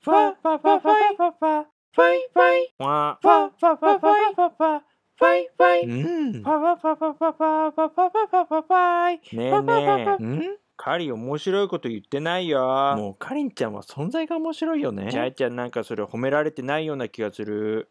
ファファファファファファファイファイファファファファファイファファファイファイファファファファファファファファファファイねえねえカリ面白いこと言ってないよもうカリンちゃんは存在が面白いよねジャイちゃんなんかそれ褒められてないような気がする